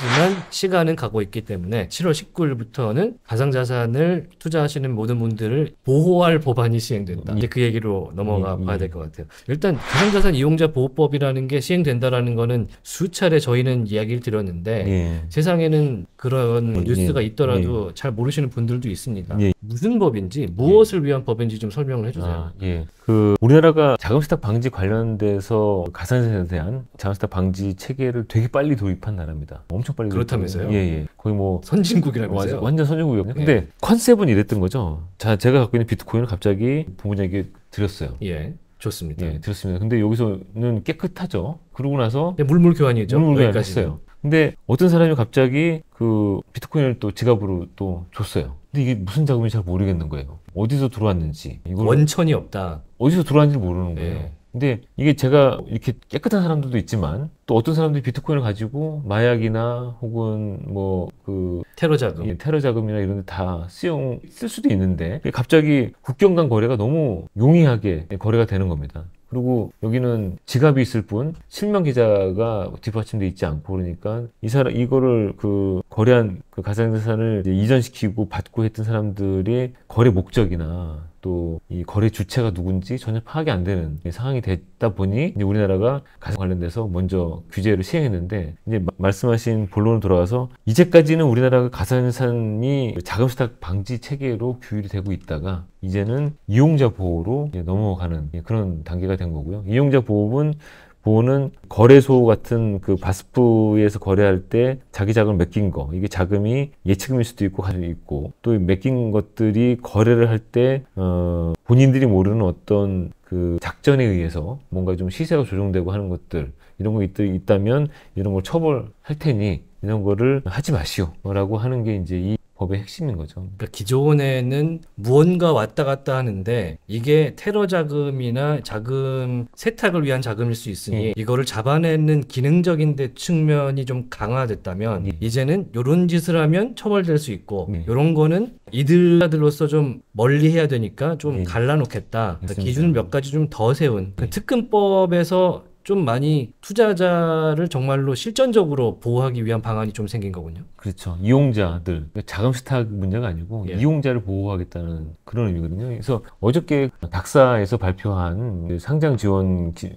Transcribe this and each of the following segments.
하지만 시간은 가고 있기 때문에 7월 19일부터는 가상자산을 투자하시는 모든 분들을 보호할 법안이 시행된다. 이제 그 얘기로 넘어가 음, 음. 봐야 될 것 같아요. 일단 가상자산 이용자 보호법이라는 게 시행된다라는 거는 수차례 저희는 이야기를 드렸는데 예. 세상에는 그런 예. 뉴스가 예. 있더라도 예. 잘 모르시는 분들도 있습니다. 예. 무슨 법인지 무엇을 위한 법인지 좀 설명을 해주세요. 아, 예. 그 우리나라가 자금세탁 방지 관련돼서 가산세에 대한 자금세탁 방지 체계를 되게 빨리 도입한 나라입니다. 엄청 빨리 그렇다면서요? 예예. 예. 거의 뭐 선진국이라면서요? 완전 선진국이거든요. 예. 근데 예. 컨셉은 이랬던 거죠. 자 제가 갖고 있는 비트코인을 갑자기 부모님에게 드렸어요. 예. 좋습니다. 예, 드렸습니다. 근데 여기서는 깨끗하죠. 그러고 나서 네, 물물 교환이죠. 물물 교환 했어요. 근데 어떤 사람이 갑자기 그 비트코인을 또 지갑으로 또 줬어요. 근데 이게 무슨 자금인지잘 모르겠는 거예요. 어디서 들어왔는지. 이걸 원천이 없다. 어디서 들어왔는지 모르는 네. 거예요. 근데 이게 제가 이렇게 깨끗한 사람들도 있지만 또 어떤 사람들이 비트코인을 가지고 마약이나 혹은 뭐 그 테러 자금, 예, 테러 자금이나 이런 데다 쓰용 쓸 수도 있는데 갑자기 국경 간 거래가 너무 용이하게 거래가 되는 겁니다. 그리고 여기는 지갑이 있을 뿐 실명 기자가 뒷받침돼 있지 않고 그러니까 이 사람 이거를 그 거래한 그 가상자산을 이전시키고 받고 했던 사람들이 거래 목적이나 또 이 거래 주체가 누군지 전혀 파악이 안 되는 상황이 됐다 보니 이제 우리나라가 가상 관련돼서 먼저 규제를 시행했는데 이제 마, 말씀하신 본론으로 돌아와서 이제까지는 우리나라가 가상자산이 자금 수탁 방지 체계로 규율이 되고 있다가 이제는 이용자 보호로 이제 넘어가는 예, 그런 단계가 된 거고요. 이용자 보호는 보는 거래소 같은 그 바스프에서 거래할 때 자기 자금을 맡긴 거 이게 자금이 예치금일 수도 있고 가지고 있고 또 맡긴 것들이 거래를 할 때 어, 본인들이 모르는 어떤 그 작전에 의해서 뭔가 좀 시세가 조정되고 하는 것들 이런 거 있, 있다면 이런 걸 처벌할 테니 이런 거를 하지 마시오라고 하는 게 이제 이 법의 핵심인 거죠. 그러니까 기존에는 무언가 왔다 갔다 하는데 이게 테러 자금이나 자금 세탁을 위한 자금일 수 있으니 예. 이거를 잡아내는 기능적인 데 측면이 좀 강화됐다면 예. 이제는 이런 짓을 하면 처벌될 수 있고 예. 이런 거는 이들들로서 좀 멀리 해야 되니까 좀 예. 갈라놓겠다. 그러니까 기준 몇 가지 좀 더 세운 그 특근법에서 좀 많이 투자자를 정말로 실전적으로 보호하기 위한 방안이 좀 생긴 거군요. 그렇죠. 이용자들 그러니까 자금 수탁 문제가 아니고 예. 이용자를 보호하겠다는 그런 의미거든요. 그래서 어저께 닥사에서 발표한 그 상장 지원 기...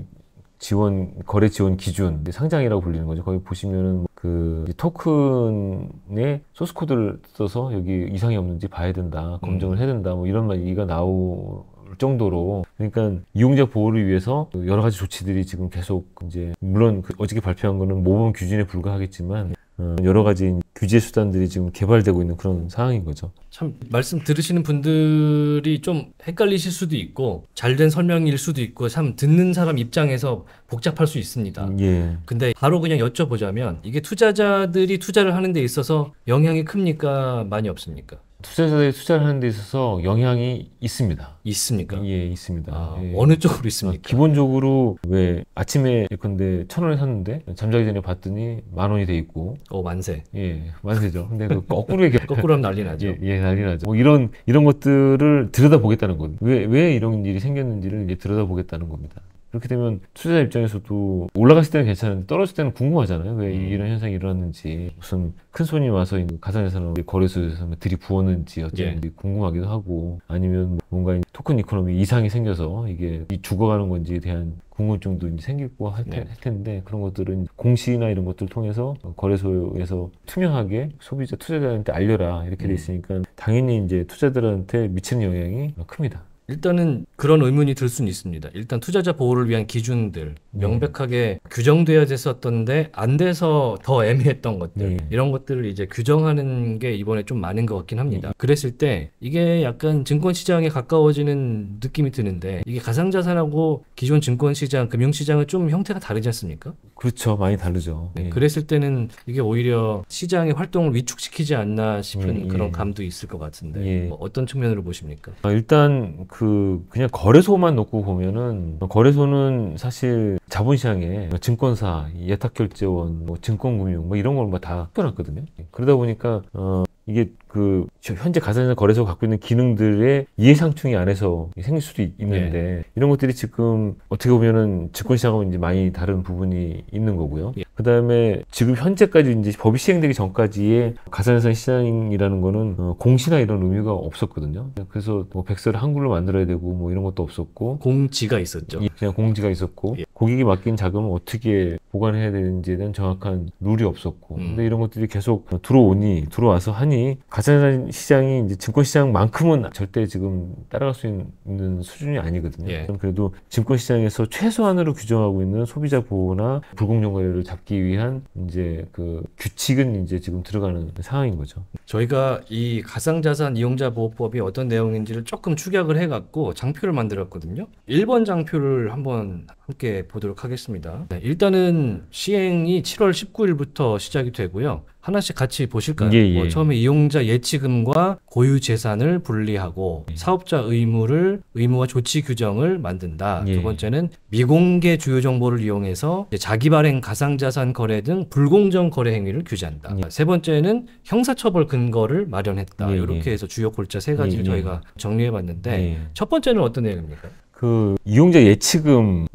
지원 거래 지원 기준 상장이라고 불리는 거죠. 거기 보시면은 그 토큰의 소스 코드를 써서 여기 이상이 없는지 봐야 된다, 검증을 음. 해야 된다, 뭐 이런 말이가 나오. 정도로 그러니까 이용자 보호를 위해서 여러 가지 조치들이 지금 계속 이제 물론 그 어저께 발표한 거는 모범 규준에 불과하겠지만 어, 여러 가지 규제 수단들이 지금 개발되고 있는 그런 상황인 거죠. 참 말씀 들으시는 분들이 좀 헷갈리실 수도 있고 잘 된 설명일 수도 있고 참 듣는 사람 입장에서 복잡할 수 있습니다. 예. 근데 바로 그냥 여쭤보자면 이게 투자자들이 투자를 하는 데 있어서 영향이 큽니까? 많이 없습니까? 투자자들이 투자를 하는 데 있어서 영향이 있습니다. 있습니까? 예, 있습니다. 아, 예. 어느 쪽으로 있습니까? 기본적으로 왜 아침에 예컨천 원에 샀는데 잠자기 전에 봤더니 만 원이 돼 있고 어, 만세. 예, 만세죠. 근데 그 거꾸로 얘기 거꾸로 하면 난리 나죠. 예, 예, 난리 나죠. 뭐 이런 이런 것들을 들여다보겠다는 건왜왜 이런 일이 생겼는지를 이제 들여다보겠다는 겁니다. 그렇게 되면 투자자 입장에서도 올라갔을 때는 괜찮은데 떨어질 때는 궁금하잖아요. 왜 음. 이런 현상이 일어났는지 무슨 큰 손이 와서 가상자산을 거래소에서 들이부었는지 어쨌든 예. 궁금하기도 하고 아니면 뭐 뭔가 토큰 이코노미 이상이 생겨서 이게 죽어가는 건지에 대한 궁금증도 이제 생기고 할, 네. 텐데 그런 것들은 공시나 이런 것들 을 통해서 거래소에서 투명하게 소비자 투자자한테 알려라 이렇게 돼 음. 있으니까 당연히 이제 투자들한테 미치는 영향이 큽니다. 일단은 그런 의문이 들 수는 있습니다. 일단 투자자 보호를 위한 기준들 네. 명백하게 음. 규정돼야 됐었던데 안 돼서 더 애매했던 것들 음. 이런 것들을 이제 규정하는 게 이번에 좀 많은 것 같긴 합니다. 음. 그랬을 때 이게 약간 증권 시장에 가까워지는 느낌이 드는데 이게 가상자산하고 기존 증권 시장, 금융 시장은 좀 형태가 다르지 않습니까? 그렇죠, 많이 다르죠. 네, 예. 그랬을 때는 이게 오히려 시장의 활동을 위축시키지 않나 싶은 음, 예. 그런 감도 있을 것 같은데 예. 뭐 어떤 측면으로 보십니까? 아, 일단 그그 그냥 거래소만 놓고 보면은 거래소는 사실 자본시장에 뭐 증권사, 예탁결제원, 뭐 증권금융 뭐 이런 걸다뭐다 펴놨거든요. 예, 그러다 보니까 어 이게 그 현재 가상자산 거래소가 갖고 있는 기능들의 이해상충이 안에서 생길 수도 있는데 예. 이런 것들이 지금 어떻게 보면은 증권시장하고 이제 많이 다른 부분이 있는 거고요. 예. 그 다음에 지금 현재까지 이제 법이 시행되기 전까지의 가상자산 시장이라는 거는 어, 공시나 이런 의미가 없었거든요. 그래서 뭐 백서를 한글로 만들어야 되고 뭐 이런 것도 없었고 공지가 있었죠. 예, 그냥 공지가 있었고 예. 고객이 맡긴 자금을 어떻게 보관해야 되는지에 대한 정확한 룰이 없었고 음. 근데 이런 것들이 계속 들어오니 들어와서 하니 가 가상 시장이 이제 증권 시장만큼은 절대 지금 따라갈 수 있는 수준이 아니거든요. 예. 그래도 증권 시장에서 최소한으로 규정하고 있는 소비자 보호나 불공정 거래를 잡기 위한 이제 그 규칙은 이제 지금 들어가는 상황인 거죠. 저희가 이 가상자산 이용자 보호법이 어떤 내용인지를 조금 축약을 해갖고 장표를 만들었거든요. 1번 장표를 한번 함께 보도록 하겠습니다. 네, 일단은 시행이 7월 19일부터 시작이 되고요. 하나씩 같이 보실까요? 예, 예. 뭐 처음에 이용자 예치금과 고유 재산을 분리하고 예. 사업자 의무를 의무와 조치 규정을 만든다. 두 예. 번째는 미공개 주요 정보를 이용해서 자기 발행 가상자산 거래 등 불공정 거래 행위를 규제한다. 예. 세 번째는 형사처벌 근 근거를 음 마련했다. 네, 네, 이렇게 해서 주요 골자 세 가지를 네, 네. 저희가 정리해봤는데 첫 번째는 어떤 내용입니까? 그 이용자 예치금은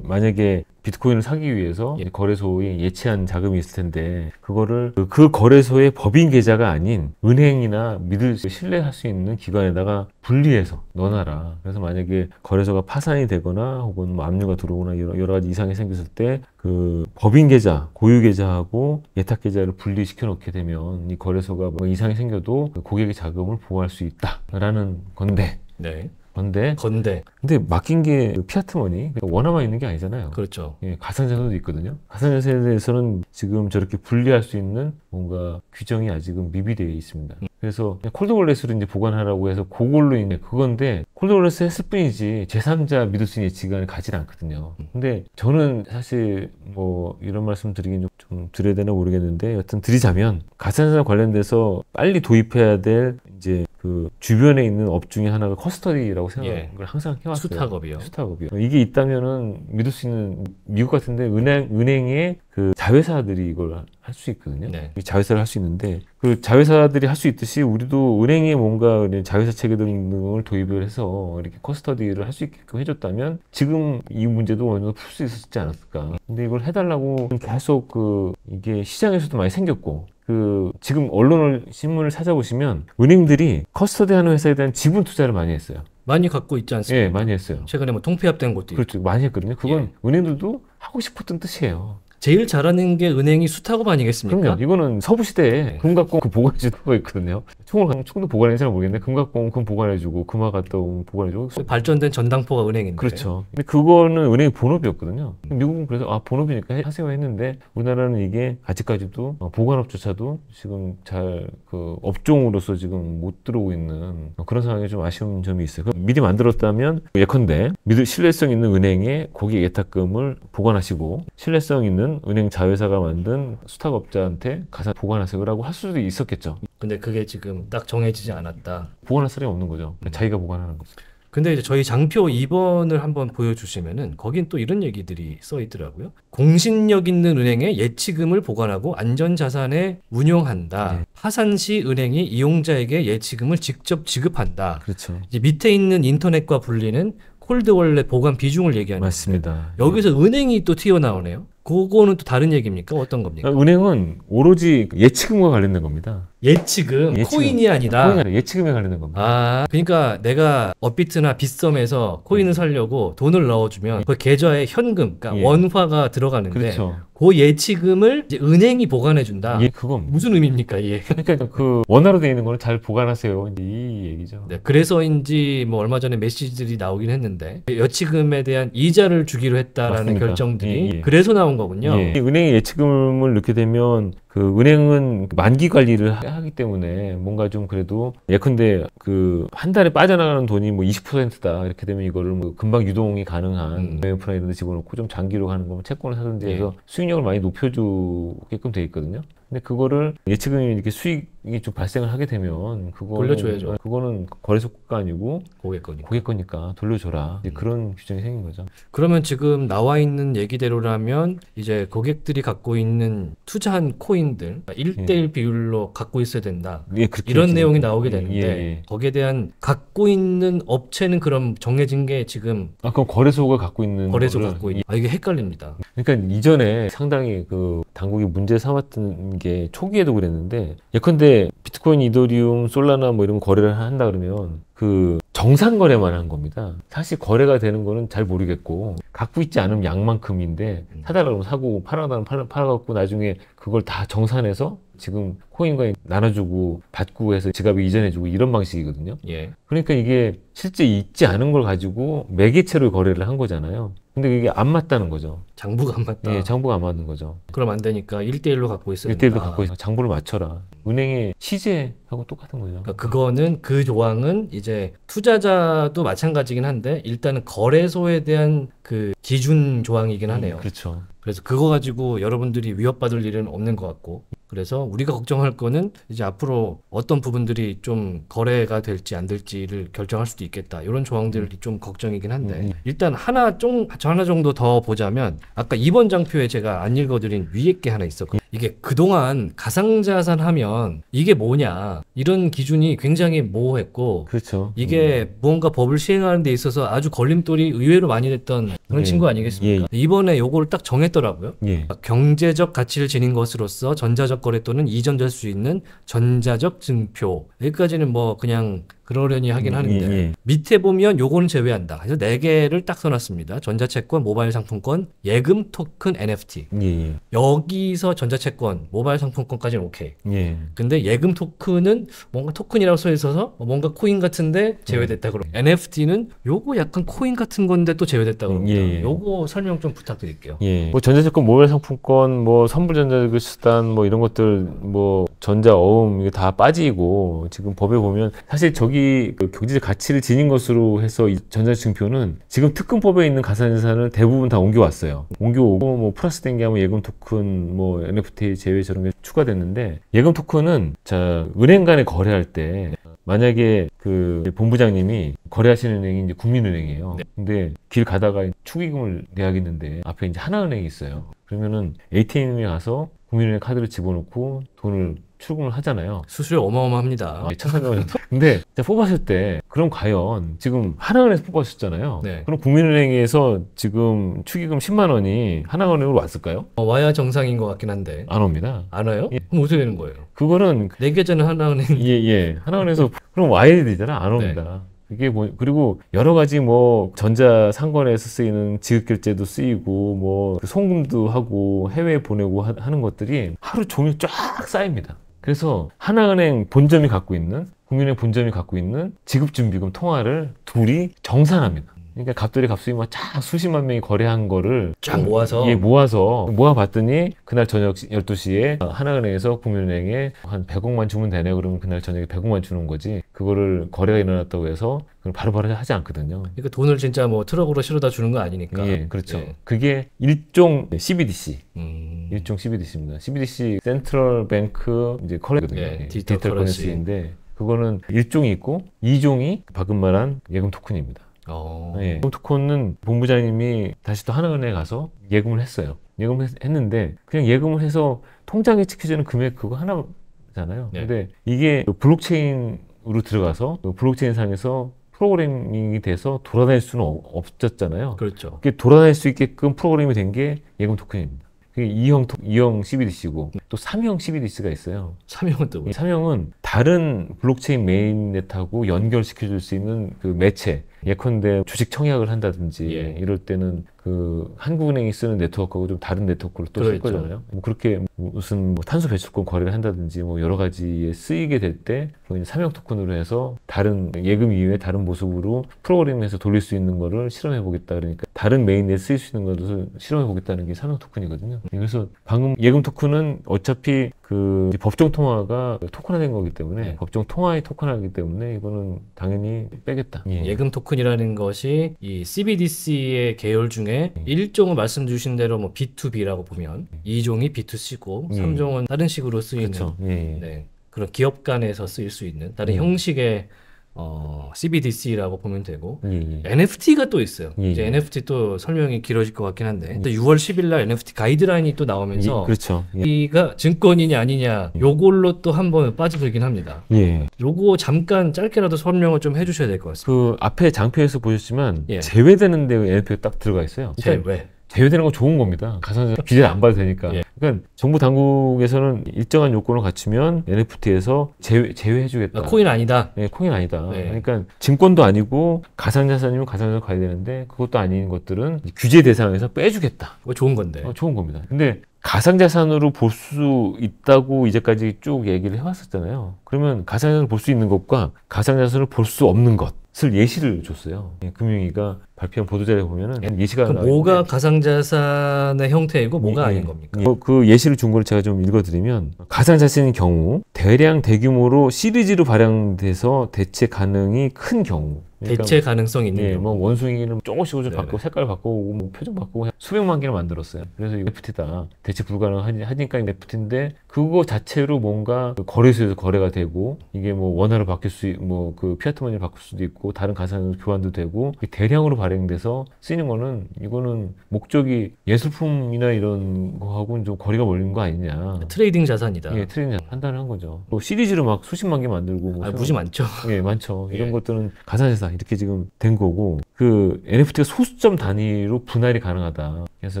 만약에 비트코인을 사기 위해서 예. 거래소에 예치한 자금이 있을 텐데 그거를 그, 그 거래소의 법인 계좌가 아닌 은행이나 믿을 신뢰할 수 있는 기관에다가 분리해서 넣어놔라. 그래서 만약에 거래소가 파산이 되거나 혹은 뭐 압류가 들어오거나 여러, 여러 가지 이상이 생겼을 때 그 법인 계좌, 고유 계좌하고 예탁 계좌를 분리시켜 놓게 되면 이 거래소가 뭐 이상이 생겨도 그 고객의 자금을 보호할 수 있다라는 건데 네. 건대건대 근데 맡긴 게 피아트머니 그러니까 원화만 있는 게 아니잖아요. 그렇죠. 예, 가상자산도 있거든요. 가상자산에 대해서는 지금 저렇게 분리할 수 있는 뭔가 규정이 아직은 미비되어 있습니다. 음. 그래서 콜드월렛으로 이제 보관하라고 해서 그걸로 이제 그건데 콜드월렛을 했을 뿐이지 제3자 믿을 수 있는 지측관을 가진 않거든요. 음. 근데 저는 사실 뭐 이런 말씀 드리긴 좀, 좀 드려야 되나 모르겠는데 여튼 드리자면 가산산 관련돼서 빨리 도입해야 될 이제 그 주변에 있는 업 중에 하나가 커스터디라고 생각을 예. 항상 해왔어요. 수탁업이요. 수탁업이요. 이게 있다면은 믿을 수 있는 미국 같은데 은행 은행에 그 자회사들이 이걸 할 수 있거든요. 네. 자회사를 할 수 있는데 그 자회사들이 할 수 있듯이 우리도 은행에 뭔가 자회사 체계 등등을 도입을 해서 이렇게 커스터디를 할 수 있게끔 해줬다면 지금 이 문제도 어느 정도 풀 수 있었지 않았을까. 근데 이걸 해달라고 계속 그 이게 시장에서도 많이 생겼고 그 지금 언론을 신문을 찾아보시면 은행들이 커스터디하는 회사에 대한 지분 투자를 많이 했어요. 많이 갖고 있지 않습니까? 예, 많이 했어요. 최근에 뭐 통폐합된 것도 그렇죠, 많이 했거든요. 그건 예. 은행들도 하고 싶었던 뜻이에요. 제일 잘하는 게 은행이 수탁업 아니겠습니까? 그럼요. 이거는 서부시대에 네. 금 갖고 그 보관해주는 있거든요. 총을 총도 보관해 잘모르겠는금 갖고 금 보관해주고 금화 갔다 보관해주고 그 발전된 전당포가 은행인데 그렇죠. 근데 그거는 은행 본업이었거든요. 미국은 그래서 아 본업이니까 하세요 했는데 우리나라는 이게 아직까지도 어, 보관업조차도 지금 잘 그 업종으로서 지금 못 들어오고 있는 그런 상황이 좀 아쉬운 점이 있어요. 미리 만들었다면 예컨대 믿을 신뢰성 있는 은행에 고객 예탁금을 보관하시고 신뢰성 있는 은행 자회사가 만든 수탁업자한테 가사 보관하세요라고 할 수도 있었겠죠. 근데 그게 지금 딱 정해지지 않았다. 보관할 사람이 없는 거죠. 자기가 보관하는 거죠. 근데 이제 저희 장표 2번을 한번 보여주시면은 거긴 또 이런 얘기들이 써 있더라고요. 공신력 있는 은행에 예치금을 보관하고 안전자산에 운용한다. 네. 파산 시 은행이 이용자에게 예치금을 직접 지급한다. 그렇죠. 이제 밑에 있는 인터넷과 불리는 콜드월렛 보관 비중을 얘기하는 맞습니다. 여기서 예. 은행이 또 튀어나오네요. 그거는 또 다른 얘기입니까? 어떤 겁니까? 그러니까 은행은 오로지 예치금과 관련된 겁니다. 예치금, 예치금. 코인이 아니다. 코인이 아니라 예치금에 관련된 겁니다. 아, 그러니까 내가 업비트나 빗썸에서 코인을 음. 살려고 돈을 넣어주면 예. 그 계좌에 현금, 그러니까 예. 원화가 들어가는데 그렇죠. 그 예치금을 은행이 보관해준다. 예, 그건 뭐. 무슨 의미입니까? 예. 그러니까 그 원화로 되어 있는 거는 잘 보관하세요. 이 얘기죠. 네, 그래서인지 뭐 얼마 전에 메시지들이 나오긴 했는데 여치금에 대한 이자를 주기로 했다라는 맞습니까? 결정들이 예, 예, 그래서 나온 했던 거군요. 예. 은행의 예치금을 넣게 되면 그 은행은 만기 관리를 하기 때문에 뭔가 좀 그래도 예컨대 그 한 달에 빠져나가는 돈이 뭐 20%다 이렇게 되면 이거를 뭐 금방 유동이 가능한 외환프라 음. 이런 데 집어넣고 좀 장기로 가는 거면 뭐 채권을 사든지 예. 해서 예. 수익력을 많이 높여주게끔 돼 있거든요. 근데 그거를 예치금이 이렇게 수익 이게 좀 발생을 하게 되면 그거 돌려줘야죠. 그거는 거래소가 아니고 고객 거니까 고객 거니까 돌려줘라. 음. 그런 규정이 생긴 거죠. 그러면 지금 나와 있는 얘기대로라면 이제 고객들이 갖고 있는 투자한 코인들 일대일 그러니까 예. 비율로 갖고 있어야 된다. 예, 이런 있습 내용이 나오게 예, 되는데 예, 예, 거기에 대한 갖고 있는 업체는 그럼 정해진 게 지금 아 그럼 거래소가 갖고 있는 거래소 거를... 갖고 있는 예. 아 이게 헷갈립니다. 그러니까 이전에 상당히 그 당국이 문제 삼았던 게 초기에도 그랬는데 예컨대 비트코인, 이더리움, 솔라나 뭐 이런 거래를 한다 그러면 그 정상 거래만 한 겁니다. 사실 거래가 되는 거는 잘 모르겠고 갖고 있지 않으면 양만큼인데 사달라고 사고 팔아달라고 팔아갖고 나중에 그걸 다 정산해서 지금 코인과 나눠주고 받고 해서 지갑에 이전해주고 이런 방식이거든요. 예. 그러니까 이게 실제 있지 않은 걸 가지고 매개체로 거래를 한 거잖아요. 근데 이게 안 맞다는 거죠. 장부가 안 맞다. 예, 장부가 안 맞는 거죠. 그럼 안 되니까 일대일로 갖고 있어야 된다. 1대1로 갖고 있어. 장부를 맞춰라. 은행의 시제하고 똑같은 거죠. 그러니까 그거는 그 조항은 이제 투자자도 마찬가지긴 한데 일단은 거래소에 대한 그 기준 조항이긴 하네요. 음, 그렇죠. 그래서 그거 가지고 여러분들이 위협받을 일은 없는 것 같고 그래서 우리가 걱정할 거는 이제 앞으로 어떤 부분들이 좀 거래가 될지 안 될지를 결정할 수도 있겠다. 이런 조항들이 음. 좀 걱정이긴 한데 음. 음. 일단 하나 좀 하나 정도 더 보자면 아까 2번 장표에 제가 안 읽어드린 위에 게 하나 있었거든요. 이게 그동안 가상자산 하면 이게 뭐냐 이런 기준이 굉장히 모호했고 그렇죠. 이게 음. 무언가 법을 시행하는 데 있어서 아주 걸림돌이 의외로 많이 됐던 그런 예. 친구 아니겠습니까? 예. 이번에 요거를 딱 정했더라고요. 예. 경제적 가치를 지닌 것으로서 전자적 거래 또는 이전될 수 있는 전자적 증표 여기까지는 뭐 그냥 그러려니 하긴 음, 하는데 예, 예. 밑에 보면 요거는 제외한다. 그래서 네 개를 딱 써놨습니다. 전자채권, 모바일 상품권, 예금, 토큰, NFT. 예, 예, 여기서 전자채권, 모바일 상품권까지는 오케이. 예. 근데 예금 토큰은 뭔가 토큰이라고 써 있어서 뭔가 코인 같은데 제외됐다 음. 그러고 NFT는 요거 약간 코인 같은 건데 또 제외됐다 그러고 예, 요거 설명 좀 부탁드릴게요. 뭐 전자채권, 모바일 상품권, 뭐 선불전자금수단 뭐 이런 것들 뭐 전자 어음 이게 다 빠지고 지금 법에 보면 사실 저기 미국이 그 경제적 가치를 지닌 것으로 해서 전자증표는 지금 특근법에 있는 가상자산을 대부분 다 옮겨왔어요. 옮겨오고 뭐 플러스 된게 하면 예금 토큰, 뭐 NFT 제외 저런 게 추가됐는데 예금 토큰은 자 은행 간에 거래할 때 만약에 그 본부장님이 거래하시는 은행이 이제 국민은행이에요. 네. 근데 길 가다가 축의금을 내야겠는데 앞에 이제 하나은행이 있어요. 그러면은 ATM에 가서 국민은행 카드를 집어넣고 돈을 출금을 하잖아요. 수수료 어마어마합니다. 아, 1,300원 정도. 근데 제가 뽑았을 때 그럼 과연 지금 하나은행에서 뽑았었잖아요. 네. 그럼 국민은행에서 지금 축의금 10만 원이 하나은행으로 왔을까요? 어, 와야 정상인 것 같긴 한데 안 옵니다. 안 와요? 예. 그럼 어떻게 되는 거예요? 그거는 내게 네 전에 하나은행 예예 예. 하나은행에서 그럼 와야 되잖아 안 네. 옵니다. 네. 이게 뭐 그리고 여러 가지 뭐 전자 상거래에서 쓰이는 지급결제도 쓰이고 뭐 그 송금도 하고 해외 보내고 하, 는 것들이 하루 종일 쫙 쌓입니다. 그래서 하나은행 본점이 갖고 있는 국민은행 본점이 갖고 있는 지급준비금 통화를 둘이 정산합니다. 그러니까 갑돌이 갑수이 막쫙 뭐 수십만 명이 거래한 거를 쫙 뭐 모아서 예 모아서 모아봤더니 그날 저녁 12시에 하나은행에서 국민은행에 한 100억만 주면 되네 그러면 그날 저녁에 100억만 주는 거지 그거를 거래가 일어났다고 해서 그걸 바로바로 하지 않거든요. 그러니까 돈을 진짜 뭐 트럭으로 실어다 주는 거 아니니까. 예, 그렇죠. 예. 그게 일종 CBDC, 음... 일종 CBDC입니다. CBDC 센트럴 뱅크 이제 커런거든요. 예, 네, 디지털, 디지털 커런시인데 그거는 일종이 있고 이종이 방금 말한 예금 토큰입니다. 어... 네. 홈투콘은 본부장님이 다시 또 하나은행에 가서 예금을 했어요. 예금을 했, 는데 그냥 예금을 해서 통장에 찍혀지는 금액 그거 하나잖아요. 네. 근데 이게 블록체인으로 들어가서 블록체인 상에서 프로그래밍이 돼서 돌아다닐 수는 없었잖아요. 그렇죠. 그게 돌아다닐 수 있게끔 프로그램이 된 게 예금 토큰입니다. 2형, 2형 CBDC고 또 3형 CBDC가 있어요. 3형은 또 뭐예요? 3형은 다른 블록체인 메인넷하고 연결시켜줄 수 있는 그 매체 예컨대 주식 청약을 한다든지 예. 이럴 때는 그 한국은행이 쓰는 네트워크하고 좀 다른 네트워크로 또쓸 그렇죠. 거잖아요. 뭐 그렇게 무슨 뭐 탄소 배출권 거래를 한다든지 뭐 여러 가지에 쓰이게 될 때 사명 토큰으로 해서 다른 예금 이외에 다른 모습으로 프로그램에서 돌릴 수 있는 거를 실험해 보겠다 그러니까 다른 메인에 쓰일 수 있는 것을 실험해 보겠다는 게 사명 토큰이거든요. 네, 그래서 방금 예금 토큰은 어차피 그 법정 통화가 토큰화된 거기 때문에 네. 법정 통화의 토큰화이기 때문에 이거는 당연히 빼겠다. 예. 네. 금 토큰이라는 것이 이 CBDC의 계열 중에 예. 일종을 말씀 주신 대로 뭐 B2B라고 보면 이종이 B2C 있고 예. 삼종은 다른 식으로 쓰이는 그 예. 네, 그런 기업 간에서 쓰일 수 있는 다른 음. 형식의 어, CBDC라고 보면 되고 예. NFT가 또 있어요. 예. 이제 NFT 또 설명이 길어질 것 같긴 한데 또 6월 10일 날 NFT 가이드라인이 또 나오면서 예. 그렇죠. 이가 증권이냐 아니냐 요걸로 또 한번 빠져들긴 합니다. 예. 요거 잠깐 짧게라도 설명을 좀 해주셔야 될 것 같습니다. 그 앞에 장표에서 보셨지만 제외되는 데 n f t 딱 들어가 있어요. 제외. 제외되는 건 좋은 겁니다. 가산세 기재를 안 받아도 되니까. 예. 그러니까 정부 당국에서는 일정한 요건을 갖추면 NFT에서 제외, 제외해주겠다. 아, 코인 아니다. 네, 코인 아니다. 네. 그러니까 증권도 아니고 가상자산이면 가상자산 가야 되는데 그것도 아닌 것들은 규제 대상에서 빼주겠다. 어, 좋은 건데. 어, 좋은 겁니다. 근데 가상자산으로 볼 수 있다고 이제까지 쭉 얘기를 해왔었잖아요. 그러면 가상자산을 볼 수 있는 것과 가상자산을 볼 수 없는 것. 쓸 예시를 줬어요. 예, 금융위가 발표한 보도자료에 보면은 예시가 그 뭐가 예. 가상자산의 형태이고 뭐가 예, 예. 아닌 겁니까? 예. 그 예시를 준 걸 제가 좀 읽어드리면 가상자산인 경우 대량 대규모로 시리즈로 발행돼서 대체 가능이 큰 경우 그러니까 대체 가능성이 있는 예, 뭐 원숭이를 조금씩 조 바꾸고 색깔 바꾸고 뭐 표정 바꾸고 수백만 개를 만들었어요. 그래서 이거 FT다. 대체 불가능하니까 FT인데 그거 자체로 뭔가 그 거래소에서 거래가 되고 이게 뭐 원화로 바뀔 수뭐 그 피아트머니로 바꿀 수도 있고 다른 가상 교환도 되고 대량으로 발행돼서 쓰이는 거는 이거는 목적이 예술품이나 이런 거하고는 좀 거리가 멀린 거 아니냐. 트레이딩 자산이다. 예, 트레이딩 자산 판단을 한 거죠. 또 시리즈로 막 수십만 개 만들고 뭐 아, 무지 많죠. 예, 많죠. 이런 예. 것들은 가상 이렇게 지금 된 거고 그 NFT가 소수점 단위로 분할이 가능하다. 그래서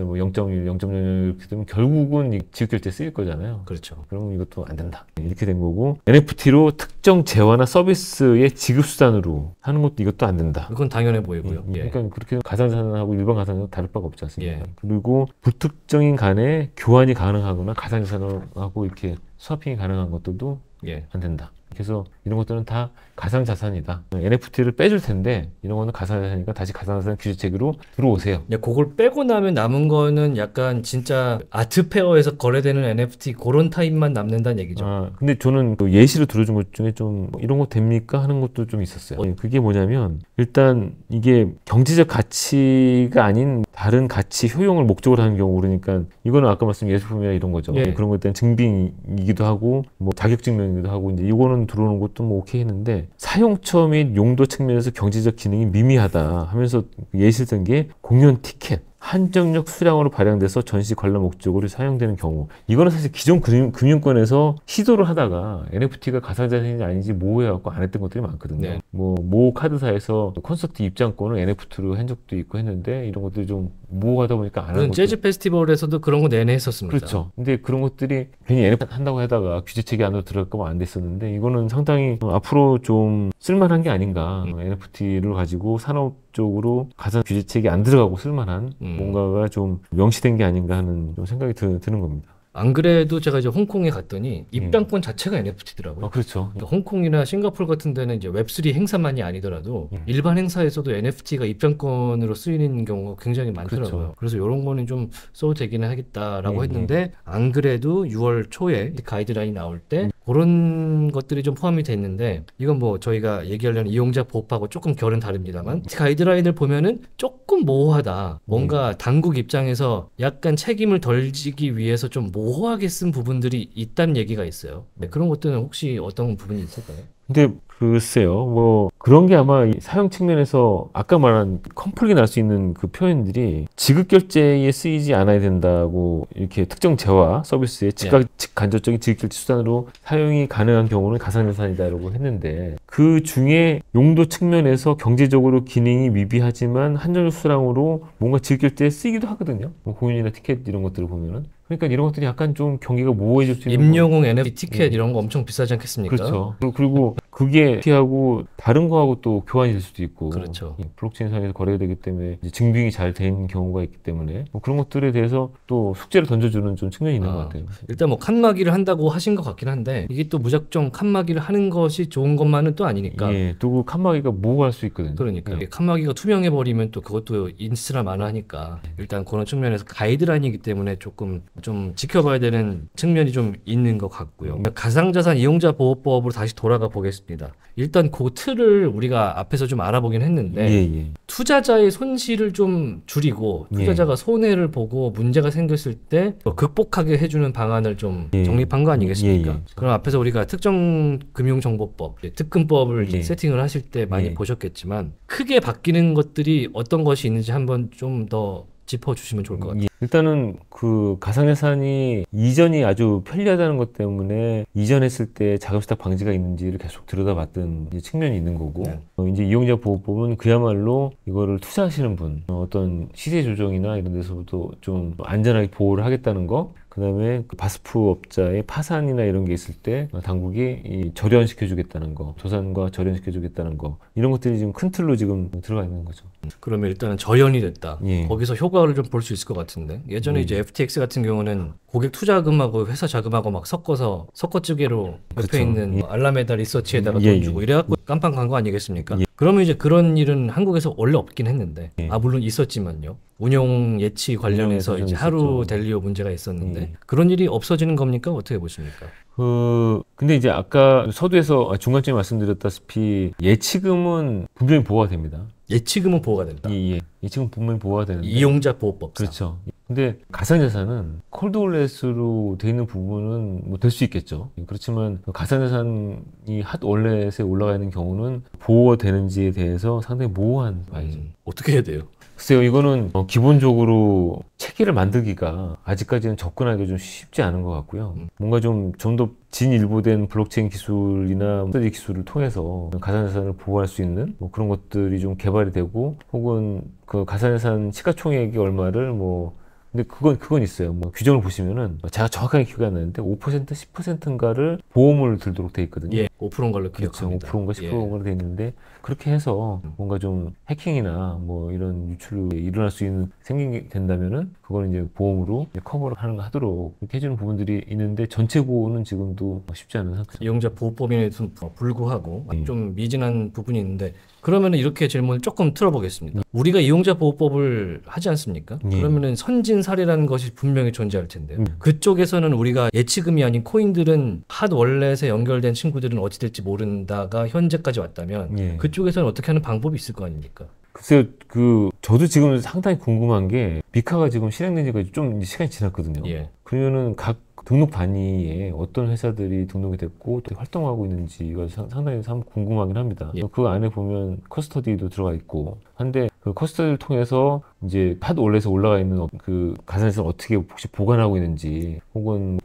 뭐 0.1, 0.0 이렇게 되면 결국은 지급결제 쓰일 거잖아요. 그렇죠. 그럼 이것도 안 된다. 이렇게 된 거고 NFT로 특정 재화나 서비스의 지급 수단으로 하는 것도 이것도 안 된다. 그건 당연해 보이고요. 예. 예. 예. 그러니까 그렇게 가상자산하고 일반 가상자산 다를 바가 없지 않습니까? 예. 그리고 불특정인 간에 교환이 가능하거나 가상자산하고 이렇게 스와핑이 가능한 것들도 예. 안 된다. 그래서 이런 것들은 다 가상자산이다. NFT를 빼줄 텐데 이런 거는 가상자산이니까 다시 가상자산 규제체계로 들어오세요. 네, 그걸 빼고 나면 남은 거는 약간 진짜 아트페어에서 거래되는 NFT 그런 타입만 남는다는 얘기죠. 아, 근데 저는 그 예시로 들어준 것 중에 좀 뭐 이런 거 됩니까 하는 것도 좀 있었어요. 어. 그게 뭐냐면 일단 이게 경제적 가치가 아닌 다른 가치 효용을 목적으로 하는 경우 그러니까 이거는 아까 말씀 예술품이나 이런 거죠. 예. 그런 것에 대한 증빙이기도 하고 뭐 자격증명이기도 하고 이제 이거는 원 들어오는 것도 뭐 오케이 했는데 사용처 및 용도 측면에서 경제적 기능이 미미하다 하면서 예시를 든 게 공연 티켓 한정적 수량으로 발행돼서 전시 관람 목적으로 사용되는 경우 이거는 사실 기존 금융, 권에서 시도를 하다가 NFT가 가상자산인지 아닌지 모호해갖고 안 했던 것들이 많거든요 네. 뭐모 카드사에서 콘서트 입장권을 NFT로 한 적도 있고 했는데 이런 것들이 좀 모호하다 보니까 안한 는도 재즈 페스티벌에서도 그런 거 내내 했었습니다 그렇죠 근데 그런 것들이 괜히 NFT 한다고 하다가 규제책이 안으로 들어갈까봐 안 됐었는데 이거는 상당히 앞으로 좀 쓸만한 게 아닌가 음. NFT를 가지고 산업 쪽으로 가사 규제책이 안 들어가고 쓸만한 음. 뭔가가 좀 명시된 게 아닌가 하는 좀 생각이 드, 드는 겁니다. 안 그래도 제가 이제 홍콩에 갔더니 입장권 음. 자체가 NFT더라고요. 아, 그렇죠. 그러니까 홍콩이나 싱가폴 같은 데는 이제 웹3 행사만이 아니더라도 음. 일반 행사에서도 NFT가 입장권으로 쓰이는 경우가 굉장히 많더라고요. 그렇죠. 그래서 이런 거는 좀 써도 되기는 하겠다라고 음, 했는데 안 그래도 6월 초에 가이드라인 나올 때 그런 음. 것들이 좀 포함이 됐는데 이건 뭐 저희가 얘기하려는 이용자 보호하고 조금 결은 다릅니다만 음. 가이드라인을 보면은 조금 모호하다. 뭔가 음. 당국 입장에서 약간 책임을 덜 지기 위해서 좀모 호하다 모호하게 쓴 부분들이 있다는 얘기가 있어요. 네, 음. 그런 것들은 혹시 어떤 부분이 있을까요? 근데 글쎄요, 뭐 그런 게 아마 사용 측면에서 아까 말한 컴플이 날 수 있는 그 표현들이 지급 결제에 쓰이지 않아야 된다고 이렇게 특정 재화 서비스의 네. 즉각 예. 직간접적인 지급 결제 수단으로 사용이 가능한 경우는 가상자산이다라고 했는데 그 중에 용도 측면에서 경제적으로 기능이 미비하지만 한정적 수량으로 뭔가 지급 결제에 쓰이기도 하거든요. 뭐 공연이나 티켓 이런 것들을 보면은 그러니까 이런 것들이 약간 좀 경계가 모호해질 수 있는. 임용웅 NFT 티켓 네. 이런 거 엄청 비싸지 않겠습니까? 그렇죠. 그리고 그게 피하고 다른 거하고 또 교환이 될 수도 있고 그렇죠. 예, 블록체인 상에서 거래가 되기 때문에 증빙이 잘 된 경우가 있기 때문에 뭐 그런 것들에 대해서 또 숙제를 던져주는 좀 측면이 있는 아, 것 같아요. 일단 뭐 칸막이를 한다고 하신 것 같긴 한데 이게 또 무작정 칸막이를 하는 것이 좋은 것만은 또 아니니까. 예, 또그 칸막이가 모호할 수 있거든요. 그러니까 예. 칸막이가 투명해 버리면 또 그것도 인스라 만화니까 일단 그런 측면에서 가이드라인이기 때문에 조금 좀 지켜봐야 되는 측면이 좀 있는 것 같고요. 음. 가상자산 이용자 보호법으로 다시 돌아가 보겠습니다. 있습니다. 일단 그 틀을 우리가 앞에서 좀 알아보긴 했는데 예, 예. 투자자의 손실을 좀 줄이고 예. 투자자가 손해를 보고 문제가 생겼을 때 극복하게 해주는 방안을 좀 예. 정립한 거 아니겠습니까? 예, 그럼 앞에서 우리가 특정 금융정보법, 특금법을 세팅을 하실 때 많이 보셨겠지만 크게 바뀌는 것들이 어떤 것이 있는지 한번 좀더 짚어주시면 좋을 것 같아요. 예. 일단은 그 가상자산이 이전이 아주 편리하다는 것 때문에 이전했을 때 자금수탁 방지가 있는지를 계속 들여다봤던 측면이 있는 거고 네. 어, 이제 이용자 보호법은 그야말로 이거를 투자하시는 분 어, 떤 시세 조정이나 이런 데서부터 좀 안전하게 보호를 하겠다는 거 그다음에 그 바스프 업자의 파산이나 이런 게 있을 때 당국이 이 절연시켜 주겠다는 거 조산과 절연시켜 주겠다는 거 이런 것들이 지금 큰 틀로 지금 들어가 있는 거죠. 그러면 일단은 절연이 됐다. 예. 거기서 효과를 좀 볼 수 있을 것 같은데 예전에 음. 이제 FTX 같은 경우는 고객 투자금하고 회사 자금하고 막 섞어서 섞어찌개로 옆에 그쵸. 있는 예. 알라메다 리서치에다가 음. 예. 돈 예. 주고 이래갖고 깜빵 간 거 아니겠습니까? 않습니까? 예. 그러면 이제 그런 일은 한국에서 원래 없긴 했는데 예. 아 물론 있었지만요. 운영 예치 관련해서 이제 하루 있 델리오 문제가 있었는데 예. 그런 일이 없어지는 겁니까? 어떻게 보십니까? 그 근데 이제 아까 서두에서 아, 중간쯤에 말씀드렸다시피 예치금은 분명히 보호가 됩니다. 예치금은 보호가 된다. 예, 예. 예치금 분명히 보호가 되는데 이용자 보호법. 그렇죠. 근데 가상자산은 콜드올렛으로 되어 있는 부분은 뭐 될 수 있겠죠. 그렇지만 그 가상자산이 핫 올렛에 올라가 있는 경우는 보호가 되는지에 대해서 상당히 모호한 음. 바이죠. 음, 어떻게 해야 돼요? 글쎄요, 이거는 어, 기본적으로 체계를 만들기가 아직까지는 접근하기가 좀 쉽지 않은 것 같고요. 음. 뭔가 좀 좀 더 진일보된 블록체인 기술이나 스터디 기술을 통해서 가상자산을 보호할 수 있는 뭐 그런 것들이 좀 개발이 되고 혹은 그 가상자산 시가총액이 얼마를 뭐 근데 그건 그건 있어요. 뭐 규정을 보시면은 뭐 제가 정확하게 기억이 안 나는데 5% 10%인가를 보험을 들도록 돼 있거든요. 예, 5%인 걸로 그렇죠. 기억합니다. 그렇죠. 5%인가 10%인가로 예. 돼 있는데 그렇게 해서 뭔가 좀 해킹이나 뭐 이런 유출이 일어날 수 있는 생기게 된다면은 그걸 이제 보험으로 이제 커버를 하는 거 하도록 이렇게 해주는 부분들이 있는데 전체 보호는 지금도 쉽지 않은 상태. 이용자 보호법에 불구하고 음. 좀 미진한 부분이 있는데 그러면 이렇게 질문을 조금 틀어보겠습니다. 우리가 이용자 보호법을 하지 않습니까? 네. 그러면은 선진 사례라는 것이 분명히 존재할 텐데요. 음. 그쪽에서는 우리가 예치금이 아닌 코인들은 핫 월렛에 연결된 친구들은 어찌 될지 모른다가 현재까지 왔다면 네. 그 이쪽에서는 어떻게 하는 방법이 있을 거 아닙니까? 글쎄요, 그, 저도 지금 상당히 궁금한 게, 미카가 지금 실행된 지가 좀 시간이 지났거든요. 예. 그러면은 각 등록 단위에 어떤 회사들이 등록이 됐고, 또 활동하고 있는지가 상당히 참 궁금하긴 합니다. 예. 그 안에 보면 커스터디도 들어가 있고, 한데, 그 커스터디를 통해서 이제 팟올렛에 올라가 있는 그가산에서 어떻게 혹시 보관하고 있는지, 혹은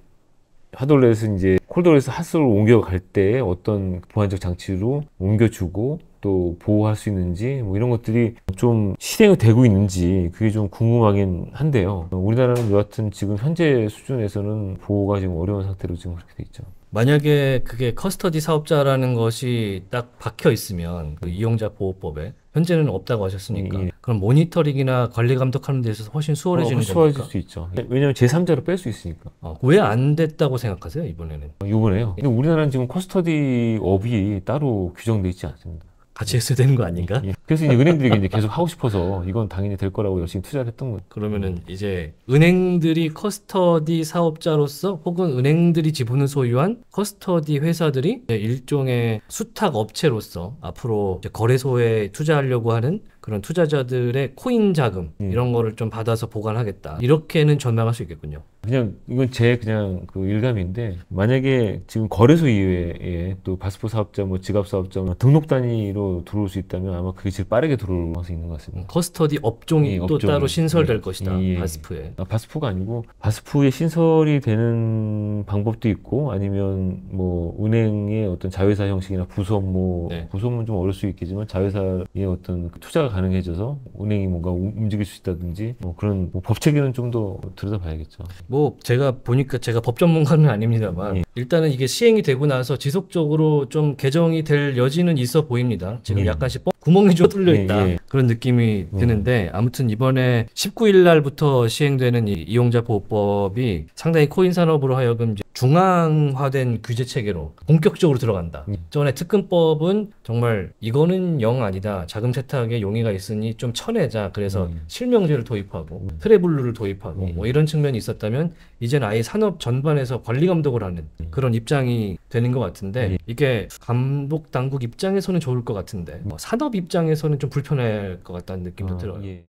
핫올렛은 이제 콜드올렛에서 핫솔로 옮겨갈 때 어떤 보안적 장치로 옮겨주고 또 보호할 수 있는지 뭐 이런 것들이 좀 실행이 되고 있는지 그게 좀 궁금하긴 한데요. 우리나라는 여하튼 지금 현재 수준에서는 보호가 지금 어려운 상태로 지금 그렇게 돼 있죠. 만약에 그게 커스터디 사업자라는 것이 딱 박혀 있으면 그 이용자 보호법에 현재는 없다고 하셨으니까 예. 예. 그럼 모니터링이나 관리 감독하는 데 있어서 훨씬 수월해지는 어, 수월해질 수 있죠. 왜냐하면 제3자로 뺄 수 있으니까. 어, 아, 왜안 됐다고 생각하세요 이번에는? 이번에요. 어, 근데 우리나라는 지금 커스터디 업이 따로 규정돼 있지 않습니다. 같이 했어야 되는 거 아닌가? 예, 예. 그래서 이제 은행들이 이제 계속 하고 싶어서 이건 당연히 될 거라고 열심히 투자를 했던 거죠 그러면은 음. 이제 은행들이 커스터디 사업자로서 혹은 은행들이 지분을 소유한 커스터디 회사들이 일종의 수탁 업체로서 앞으로 거래소에 투자하려고 하는 그런 투자자들의 코인 자금 음. 이런 거를 좀 받아서 보관하겠다 이렇게는 전망할 수 있겠군요. 그냥 이건 제 그냥 그 일감인데 만약에 지금 거래소 이외에 또 바스포 사업자 뭐 지갑 사업자 뭐 등록 단위로 들어올 수 있다면 아마 그게 제일 빠르게 들어올 가능성이 있는 것 같습니다. 커스터디 업종이 예, 또업종 따로 신설될 예. 것이다. 예. 바스프에. 아, 바스프가 아니고 바스프에 신설이 되는 방법도 있고 아니면 뭐 은행의 어떤 자회사 형식이나 부서 뭐 네. 부서는 좀 어려울 수 있겠지만 자회사의 어떤 투자가 가능해져서 은행이 뭔가 움직일 수 있다든지 뭐 그런 뭐법 체계는 좀 더 들여다봐야겠죠. 뭐 제가 보니까 제가 법 전문가는 아닙니다만 예. 일단은 이게 시행이 되고 나서 지속적으로 좀 개정이 될 여지는 있어 보입니다. 지금 예. 약간씩 구멍이 좀 뚫려 예, 있다 예, 그런 느낌이 어. 드는데 아무튼 이번에 19일 날부터 시행되는 이 이용자 보호법이 상당히 코인 산업으로 하여금 중앙화된 규제 체계로 본격적으로 들어간다. 음. 전에 특근법은 정말 이거는 영 아니다. 자금 세탁에 용의가 있으니 좀 쳐내자. 그래서 음. 실명제를 도입하고 음. 트래블루를 도입하고 음. 뭐 이런 측면이 있었다면 이젠 아예 산업 전반에서 관리 감독을 하는 음. 그런 입장이 되는 것 같은데 음. 이게 감독 당국 입장에서는 좋을 것 같은데 뭐 산업 입장에서는 좀 불편할 것 같다는 느낌도 아, 들어요. 예.